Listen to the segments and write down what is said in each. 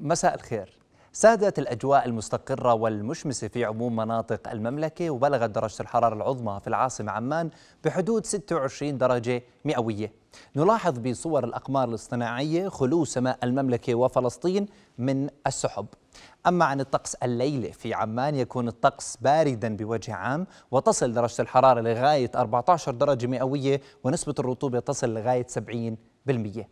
مساء الخير سادت الأجواء المستقرة والمشمسة في عموم مناطق المملكة وبلغت درجة الحرارة العظمى في العاصمة عمان بحدود 26 درجة مئوية نلاحظ بصور الأقمار الاصطناعية خلو سماء المملكة وفلسطين من السحب أما عن الطقس الليلة في عمان يكون الطقس باردا بوجه عام وتصل درجة الحرارة لغاية 14 درجة مئوية ونسبة الرطوبة تصل لغاية 70%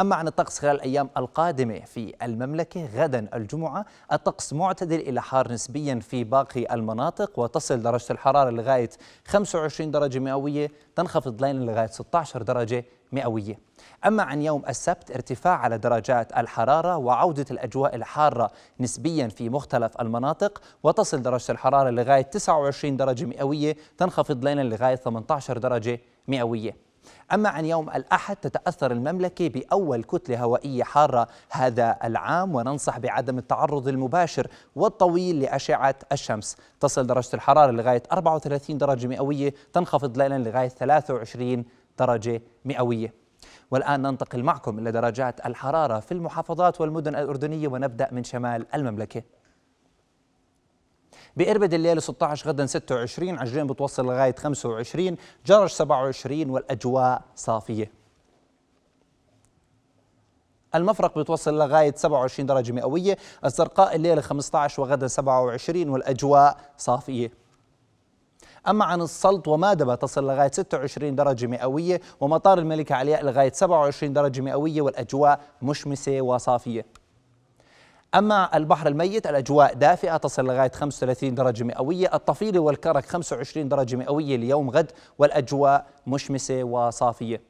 أما عن الطقس خلال الأيام القادمة في المملكة غدا الجمعة الطقس معتدل إلى حار نسبيا في باقي المناطق وتصل درجة الحرارة لغاية 25 درجة مئوية تنخفض ليلا لغاية 16 درجة مئوية أما عن يوم السبت ارتفاع على درجات الحرارة وعودة الأجواء الحارة نسبيا في مختلف المناطق وتصل درجة الحرارة لغاية 29 درجة مئوية تنخفض ليلا لغاية 18 درجة مئوية أما عن يوم الأحد تتأثر المملكة بأول كتلة هوائية حارة هذا العام وننصح بعدم التعرض المباشر والطويل لأشعة الشمس تصل درجة الحرارة لغاية 34 درجة مئوية تنخفض ليلا لغاية 23 درجة مئوية والآن ننتقل معكم إلى درجات الحرارة في المحافظات والمدن الأردنية ونبدأ من شمال المملكة بإربد الليلة 16 غدا 26 عجرين بتوصل لغاية 25 جرج 27 والأجواء صافية المفرق بتوصل لغاية 27 درجة مئوية الزرقاء الليلة 15 وغدا 27 والأجواء صافية أما عن السلط ومادبة تصل لغاية 26 درجة مئوية ومطار الملكة علياء لغاية 27 درجة مئوية والأجواء مشمسة وصافية أما البحر الميت الأجواء دافئة تصل لغاية 35 درجة مئوية الطفيلي والكرك 25 درجة مئوية اليوم غد والأجواء مشمسة وصافية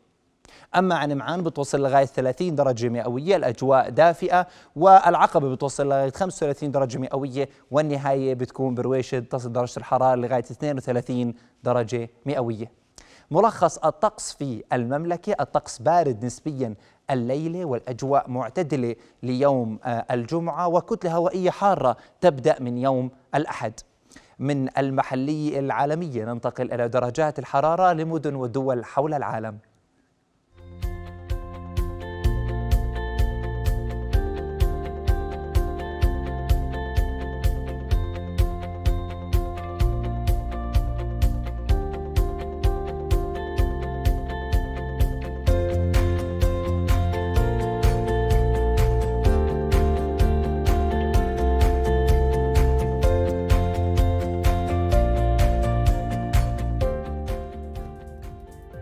أما عن معان بتوصل لغاية 30 درجة مئوية الأجواء دافئة والعقبة بتوصل لغاية 35 درجة مئوية والنهاية بتكون برويشد تصل درجة الحرارة لغاية 32 درجة مئوية ملخص الطقس في المملكة الطقس بارد نسبيا الليلة والأجواء معتدلة ليوم آه، الجمعة وكتلة هوائية حارة تبدأ من يوم الأحد من المحلية العالمية ننتقل إلى درجات الحرارة لمدن ودول حول العالم